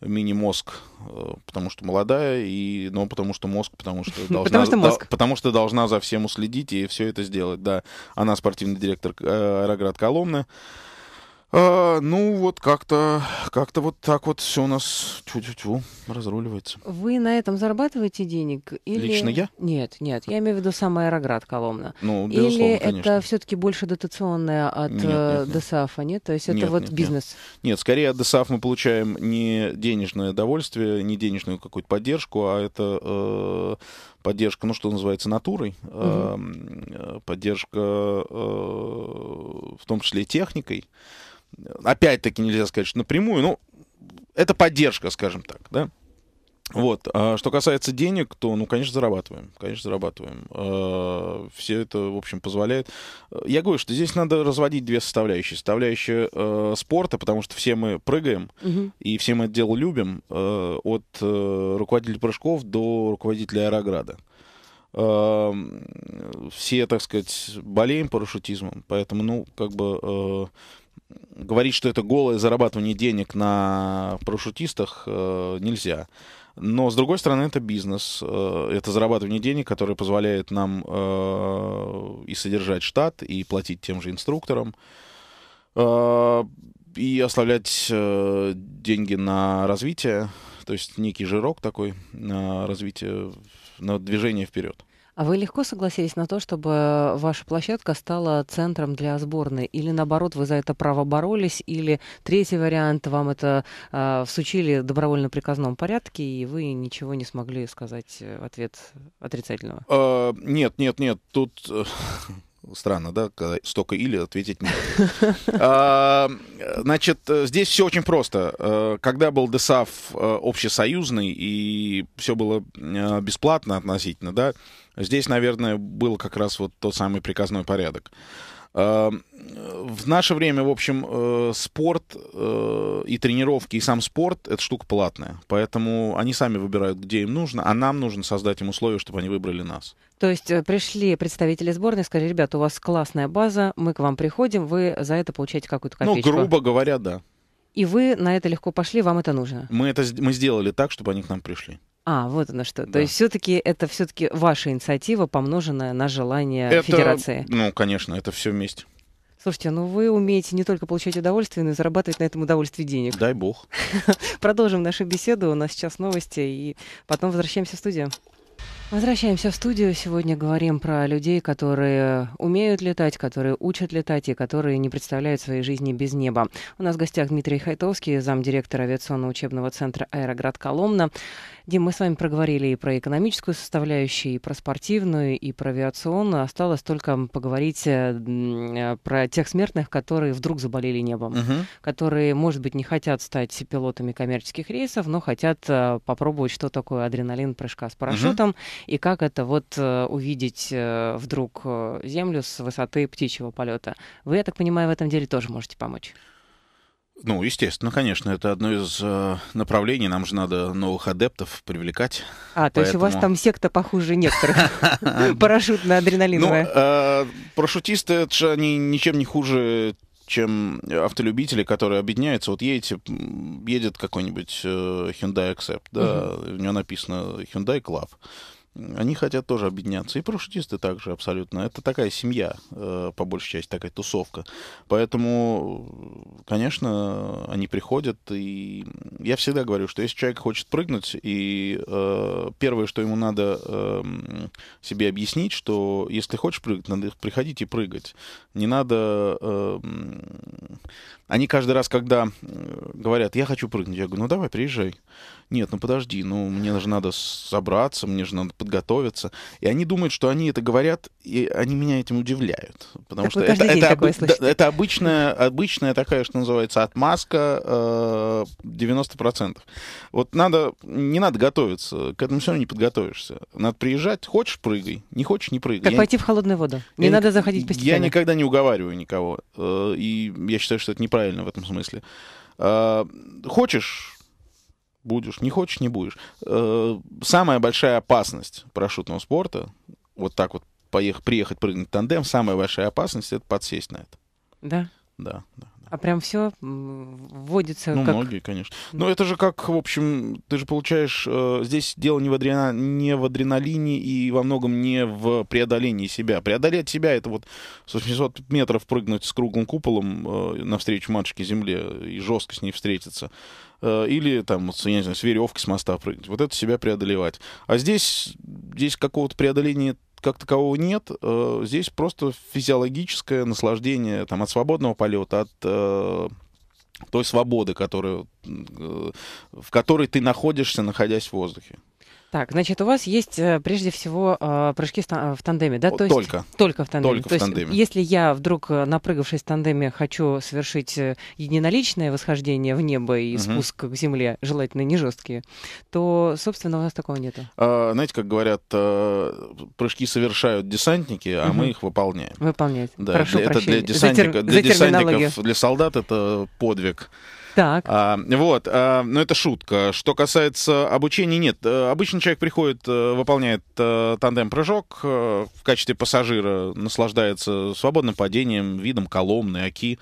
мини-мозг, э, потому что молодая, и, но потому что мозг, потому что должна, потому что, мозг. Да, потому что должна за всем уследить и все это сделать, да. Она спортивный директор Аэроград Коломны. А, ну, вот как-то как вот так вот все у нас чуть-чуть разруливается. Вы на этом зарабатываете денег? Или... Лично я? Нет, нет. Я имею в виду сам Аэроград Коломна. Ну, Или конечно. это все-таки больше дотационное от э, нет, нет. ДСАФа, нет? То есть это нет, вот нет, бизнес? Нет. нет, скорее от ДСАФ мы получаем не денежное удовольствие, не денежную какую-то поддержку, а это э, поддержка, ну, что называется, натурой, угу. э, поддержка э, в том числе техникой опять-таки нельзя сказать, что напрямую, но ну, это поддержка, скажем так, да. Вот. А что касается денег, то, ну, конечно, зарабатываем. Конечно, зарабатываем. Э, а, все это, в общем, позволяет. Я говорю, что здесь надо разводить две составляющие. Составляющая а, спорта, потому что все мы прыгаем, угу. и все мы это дело любим, а, от э, руководителя прыжков до руководителя аэрограда. Э, все, так сказать, болеем парашютизмом, поэтому, ну, как бы... Э, говорить, что это голое зарабатывание денег на парашютистах э, нельзя. Но, с другой стороны, это бизнес, э, это зарабатывание денег, которое позволяет нам э, и содержать штат, и платить тем же инструкторам, и оставлять деньги на развитие, то есть некий жирок такой на развитие, на движение вперед. А вы легко согласились на то, чтобы ваша площадка стала центром для сборной? Или наоборот, вы за это право боролись? Или третий вариант, вам это э, всучили в добровольно-приказном порядке, и вы ничего не смогли сказать э, в ответ отрицательного? А, нет, нет, нет. Тут э, странно, да, когда столько или ответить нет. А, значит, э, здесь все очень просто. Когда был ДСАФ общесоюзный и все было бесплатно относительно, да, Здесь, наверное, был как раз вот тот самый приказной порядок. Э, в наше время, в общем, э, спорт э, и тренировки, и сам спорт — это штука платная. Поэтому они сами выбирают, где им нужно, а нам нужно создать им условия, чтобы они выбрали нас. То есть пришли представители сборной и сказали, ребята, у вас классная база, мы к вам приходим, вы за это получаете какую-то ну, копеечку. Ну, грубо говоря, да. И вы на это легко пошли, вам это нужно. Мы это мы сделали так, чтобы они к нам пришли. А, вот оно что. Да. То есть все-таки это все-таки ваша инициатива, помноженная на желание это, федерации. Ну, конечно, это все вместе. Слушайте, ну вы умеете не только получать удовольствие, но и зарабатывать на этом удовольствии денег. Дай бог. Продолжим нашу беседу. У нас сейчас новости, и потом возвращаемся в студию. Возвращаемся в студию. Сегодня говорим про людей, которые умеют летать, которые учат летать и которые не представляют своей жизни без неба. У нас в гостях Дмитрий Хайтовский, замдиректора авиационного учебного центра «Аэроград Коломна». Дим, мы с вами проговорили и про экономическую составляющую, и про спортивную, и про авиационную. Осталось только поговорить э, э, про тех смертных, которые вдруг заболели небом, угу. которые, может быть, не хотят стать пилотами коммерческих рейсов, но хотят э, попробовать, что такое адреналин прыжка с парашютом, угу. и как это вот увидеть вдруг Землю с высоты птичьего полета. Вы, я так понимаю, в этом деле тоже можете помочь. Ну, естественно, конечно, это одно из э, направлений. Нам же надо новых адептов привлекать. А, поэтому... то есть у вас там секта похуже некоторых. Парашютно-адреналиновая. Ну, э, парашютисты, это же они ничем не хуже чем автолюбители, которые объединяются. Вот едете, едет какой-нибудь э, Hyundai Accept, да, uh-huh. у него написано Hyundai Club они хотят тоже объединяться. И парашютисты также абсолютно. Это такая семья, э, по большей части, такая тусовка. Поэтому, конечно, они приходят. И я всегда говорю, что если человек хочет прыгнуть, и э, первое, что ему надо эм, себе объяснить, что если хочешь прыгать, надо приходить и прыгать. Не надо... Эм, они каждый раз, когда э, говорят, я хочу прыгнуть. Я говорю, ну давай, приезжай. Нет, ну подожди, ну мне же надо собраться, мне же надо подготовиться. И они думают, что они это говорят, и они меня этим удивляют. Потому так что это, это, об... да, это обычная, обычная такая, что называется, отмазка э, 90%. Вот надо, не надо готовиться, к этому все равно не подготовишься. Надо приезжать, хочешь прыгай, не хочешь не прыгай. Как я пойти в холодную воду, не я, надо заходить постепенно. Я никогда не уговариваю никого, э, и я считаю, что это неправильно в этом смысле. Э, хочешь, будешь, не хочешь, не будешь. Э, самая большая опасность парашютного спорта, вот так вот поехать, приехать прыгнуть в тандем, самая большая опасность это подсесть на это. Да? Да, да. А прям все вводится. Ну, как... многие, конечно. Но ну, это же как, в общем, ты же получаешь, э, здесь дело не в, адрена... не в адреналине и во многом не в преодолении себя. Преодолеть себя это вот с 800 метров прыгнуть с круглым куполом э, навстречу матушке земле и жестко с ней встретиться. Э, или там, я не знаю, с веревки с моста прыгнуть. Вот это себя преодолевать. А здесь, здесь какого-то преодоления как такового нет. Э, здесь просто физиологическое наслаждение там, от свободного полета, от э, той свободы, которую, э, в которой ты находишься, находясь в воздухе. Так, значит, у вас есть э, прежде всего э, прыжки в тандеме, да? То есть, только. Только в тандеме. Только То в тандеме. Есть, если я вдруг, э, напрыгавшись в тандеме, хочу совершить единоличное восхождение в небо и угу. спуск к земле, желательно не жесткие, то, собственно, у нас такого нету. А, знаете, как говорят, прыжки совершают десантники, а угу. мы их выполняем. Выполняем. Да, Прошу это прощения. для десантников, для, десантников для солдат это подвиг. Так. А, вот, а, но это шутка. Что касается обучения, нет. Э, обычно человек приходит, э, выполняет э, тандем-прыжок в качестве пассажира, наслаждается свободным падением, видом Коломны, оки,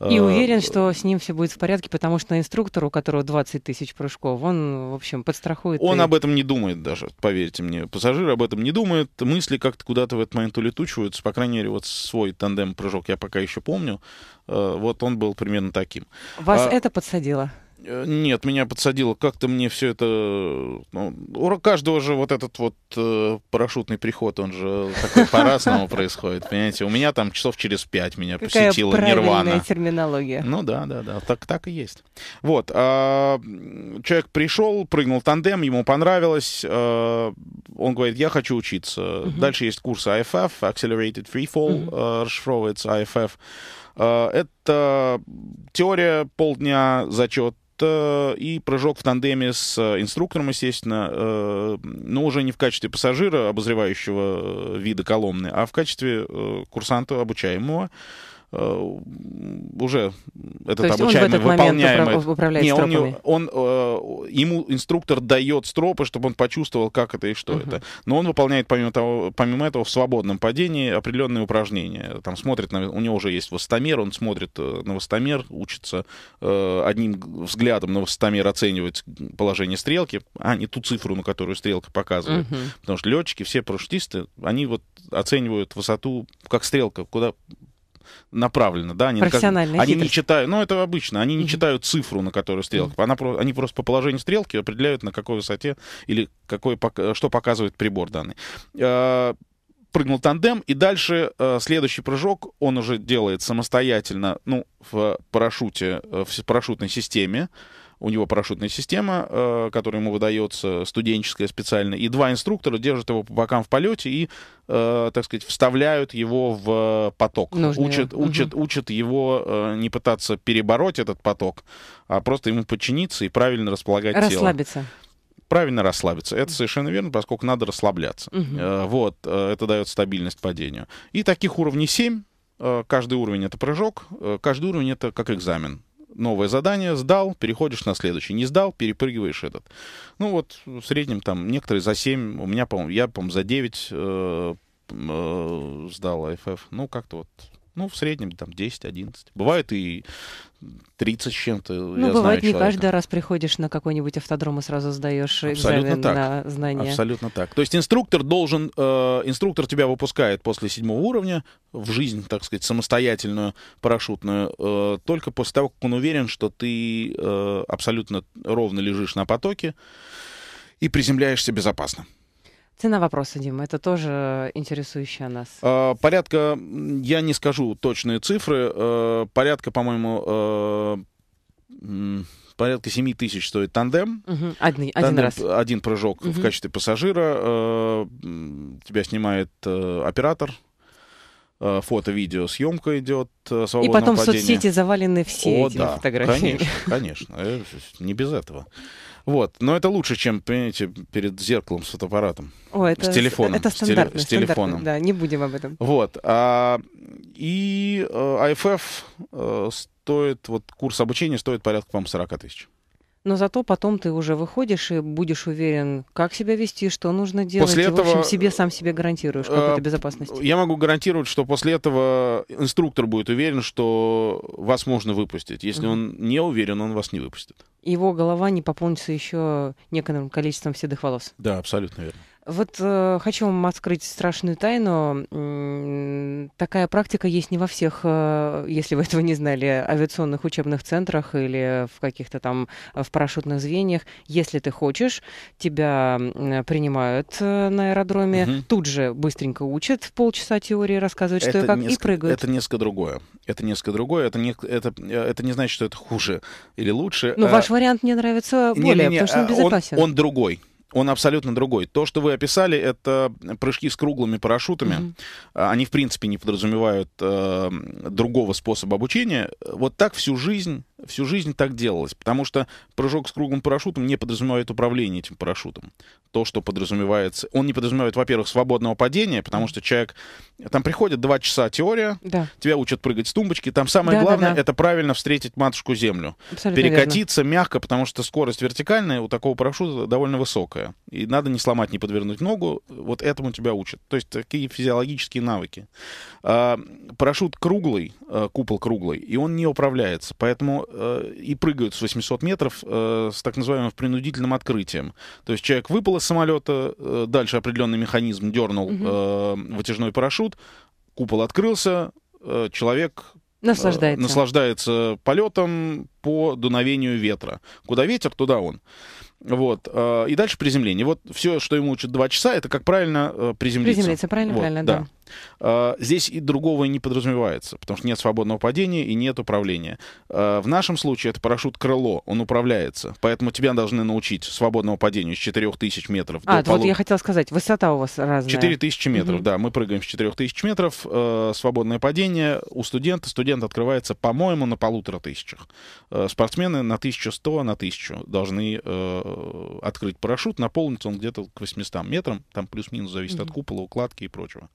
Э, и уверен, что с ним все будет в порядке, потому что инструктор, у которого 20 тысяч прыжков, он, в общем, подстрахует. Он и... об этом не думает даже, поверьте мне. Пассажир об этом не думает. Мысли как-то куда-то в этот момент улетучиваются. По крайней мере, вот свой тандем-прыжок я пока еще помню. Э, вот он был примерно таким. Вас а... это подсадило? Э, нет, меня подсадило. Как-то мне все это... Ну, у каждого же вот этот вот э, парашютный приход, он же такой по-разному происходит, понимаете? У меня там часов через пять меня Какая посетила нирвана. Какая терминология. Ну да, да, да, так, так и есть. Вот, э, человек пришел, прыгнул тандем, ему понравилось, э, он говорит, я хочу учиться. Uh Дальше есть курс IFF, Accelerated Free Fall, э, расшифровывается IFF. Э, это теория полдня, зачет, Э, и прыжок в тандеме с э, инструктором, естественно, э, но уже не в качестве пассажира, обозревающего вида Коломны, а в качестве курсанта обучаемого. Э, уже этот То обучаемый он Управляет не, он, не, он э, ему инструктор дает стропы, чтобы он почувствовал, как это и что uh-huh. это. Но он выполняет помимо того, помимо этого в свободном падении определенные упражнения. Там смотрит на, у него уже есть востомер, он смотрит э, на востомер, учится э, одним взглядом на востомер оценивать положение стрелки, а не ту цифру, на которую стрелка показывает. Uh-huh. Потому что летчики, все парашютисты, они вот оценивают высоту как стрелка, куда направленно, да, они, Профессиональная они не читают, ну это обычно, они не mm-hmm. читают цифру, на которую стрелка, она, они просто по положению стрелки определяют, на какой высоте или какой, что показывает прибор данный э, прыгнул тандем, и дальше э, следующий прыжок он уже делает самостоятельно, ну, в парашюте, э, в парашютной системе у него парашютная система, э, которая ему выдается студенческая специально, и два инструктора держат его по бокам в полете и, э, так сказать, вставляют его в поток, учат, угу. учат его э, не пытаться перебороть этот поток, а просто ему подчиниться и правильно располагать Расслабиться. тело. Расслабиться правильно расслабиться. Это совершенно верно, поскольку надо расслабляться. Угу. Uh-huh. Вот, э, это дает стабильность падению. И таких уровней 7. Э, каждый уровень это прыжок, каждый уровень это как экзамен новое задание, сдал, переходишь на следующий. Не сдал, перепрыгиваешь этот. Ну вот в среднем там некоторые за 7, у меня, по-моему, я, по-моему, за 9 э, э, сдал АФФ. Ну как-то вот ну, в среднем там 10-11. Бывает и 30 с чем-то. Ну, я бывает, не человека. каждый раз приходишь на какой-нибудь автодром и сразу сдаешь экзамен так. на знания. Абсолютно так. То есть инструктор должен, э, инструктор тебя выпускает после седьмого уровня в жизнь, так сказать, самостоятельную парашютную, э, только после того, как он уверен, что ты э, абсолютно ровно лежишь на потоке и приземляешься безопасно. Цена вопроса, Дима, это тоже интересующая нас. А, порядка, я не скажу точные цифры, э, порядка, по-моему, э, порядка 7 тысяч стоит тандем. Угу. Одни, тандем. Один раз. Один прыжок угу. в качестве пассажира. Э, тебя снимает оператор, фото, видео, съемка идет. И потом падения. в соцсети завалены все О, эти да, фотографии. Конечно, конечно, не без этого. Вот. Но это лучше, чем, понимаете, перед зеркалом с фотоаппаратом. О, это, с телефоном. Это стандартно. С, теле, с телефоном. Да, не будем об этом. Вот. А, и а, IFF э, стоит, вот курс обучения стоит порядка, по-моему, 40 тысяч но зато потом ты уже выходишь и будешь уверен, как себя вести, что нужно делать. После и, этого, в общем, себе сам себе э, гарантируешь какую-то э, безопасность. Я могу гарантировать, что после этого инструктор будет уверен, что вас можно выпустить. Если mm-hmm. он не уверен, он вас не выпустит. Его голова не пополнится еще некоторым количеством седых волос. Да, абсолютно верно. Вот э, хочу вам открыть страшную тайну. М-м, такая практика есть не во всех, э, если вы этого не знали, авиационных учебных центрах или в каких-то там э, в парашютных звеньях. Если ты хочешь, тебя принимают э, на аэродроме, угу. тут же быстренько учат полчаса теории, рассказывают, что это и как, несколько, и прыгают. Это несколько другое. Это несколько другое. Это не, это, э, это не значит, что это хуже или лучше. Но ну, а... ваш вариант мне нравится более, не, не, не, потому что он а безопасен. Он, он другой он абсолютно другой. То, что вы описали, это прыжки с круглыми парашютами. Mm-hmm. Они, в принципе, не подразумевают э, другого способа обучения. Вот так всю жизнь всю жизнь так делалось, потому что прыжок с круглым парашютом не подразумевает управление этим парашютом. То, что подразумевается... Он не подразумевает, во-первых, свободного падения, потому что человек... Там приходит два часа теория, да. тебя учат прыгать с тумбочки. Там самое да, главное да, да. — это правильно встретить матушку землю. Абсолютно Перекатиться верно. мягко, потому что скорость вертикальная у такого парашюта довольно высокая. И надо не сломать, не подвернуть ногу. Вот этому тебя учат. То есть такие физиологические навыки. А, парашют круглый, Э, купол круглый, и он не управляется. Поэтому э, и прыгают с 800 метров э, с так называемым принудительным открытием. То есть человек выпал из самолета, э, дальше определенный механизм дернул э, вытяжной парашют, купол открылся, э, человек э, наслаждается. Э, наслаждается полетом по дуновению ветра. Куда ветер, туда он. Вот. Э, и дальше приземление. Вот все, что ему учат два часа, это как правильно э, приземлиться. Приземлиться, правильно, вот, правильно, да. да. Э, здесь и другого не подразумевается, потому что нет свободного падения и нет управления. В нашем случае это парашют-крыло, он управляется. Поэтому тебя должны научить свободному падению с 4000 метров а, до А, полу... вот я хотел сказать, высота у вас разная. 4000 метров, угу. да. Мы прыгаем с 4000 метров, свободное падение у студента. Студент открывается, по-моему, на полутора тысячах. Спортсмены на 1100, на 1000 должны Э, открыть парашют, наполнится он где-то к 800 метрам, там плюс-минус зависит mm-hmm. от купола, укладки и прочего.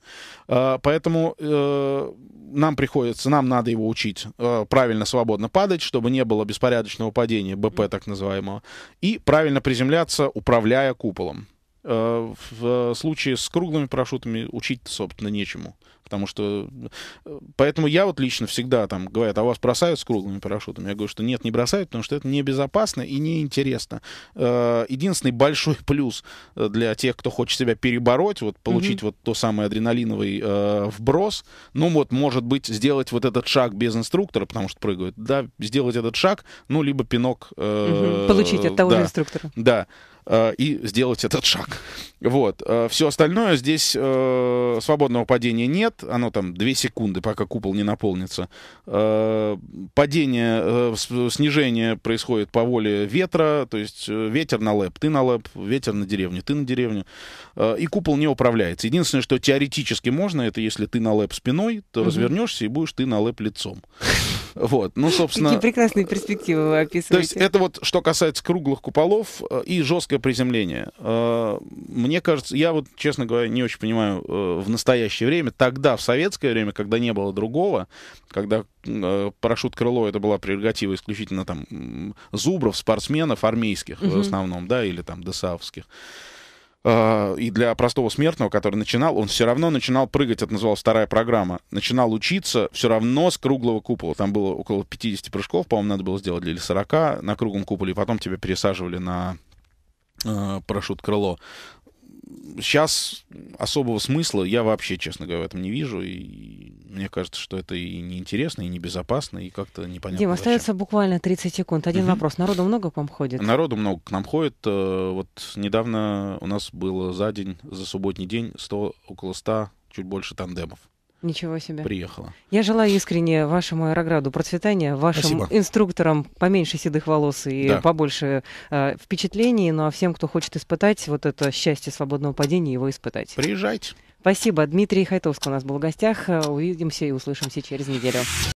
А, поэтому э, нам приходится, нам надо его учить э, правильно свободно падать, чтобы не было беспорядочного падения, БП так называемого, и правильно приземляться, управляя куполом в случае с круглыми парашютами учить, собственно, нечему. Потому что... Э, поэтому я вот лично всегда там говорят, а вас бросают с круглыми парашютами? Я говорю, что нет, не бросают, потому что это небезопасно и неинтересно. Э, единственный большой плюс э, для тех, кто хочет себя перебороть, вот получить mm-hmm. вот то самый адреналиновый э, вброс, ну вот, может быть, сделать вот этот шаг без инструктора, потому что прыгают, да, сделать этот шаг, ну, либо пинок. Э, mm-hmm. Получить от того да, же инструктора. Да. Э, и сделать этот шаг. Вот. Э, Все остальное здесь э, свободного падения нет. Оно там 2 секунды, пока купол не наполнится. падение, снижение происходит по воле ветра. То есть ветер на лэп, ты на лэп, ветер на деревню, ты на деревню. и купол не управляется. Единственное, что теоретически можно, это если ты на лэп спиной, то развернешься и будешь ты на лэп лицом. Вот, ну, собственно... Какие прекрасные перспективы вы описываете. То есть это вот, что касается круглых куполов и жестких тактическое приземление. Э, мне кажется, я вот, честно говоря, не очень понимаю э, в настоящее время. Тогда, в советское время, когда не было другого, когда э, парашют крыло это была прерогатива исключительно там зубров, спортсменов, армейских угу. в основном, да, или там десавских и для простого смертного, который начинал, он все равно начинал прыгать, это называлась вторая программа, начинал учиться все равно с круглого купола. Там было около 50 прыжков, по-моему, надо было сделать, или 40 на круглом куполе, и потом тебя пересаживали на Э, парашют крыло. Сейчас особого смысла я вообще, честно говоря, в этом не вижу. И мне кажется, что это и неинтересно, и небезопасно, и как-то непонятно. Дим, зачем. остается буквально 30 секунд. Один угу. вопрос. Народу много к вам ходит? Народу много к нам ходит. Э, вот недавно у нас было за день, за субботний день, 100, около 100, чуть больше тандемов. Ничего себе. Приехала. Я желаю искренне вашему аэрограду процветания, вашим Спасибо. инструкторам поменьше седых волос и да. побольше э, впечатлений. Ну а всем, кто хочет испытать вот это счастье свободного падения, его испытать. Приезжайте. Спасибо. Дмитрий Хайтовский у нас был в гостях. Увидимся и услышимся через неделю.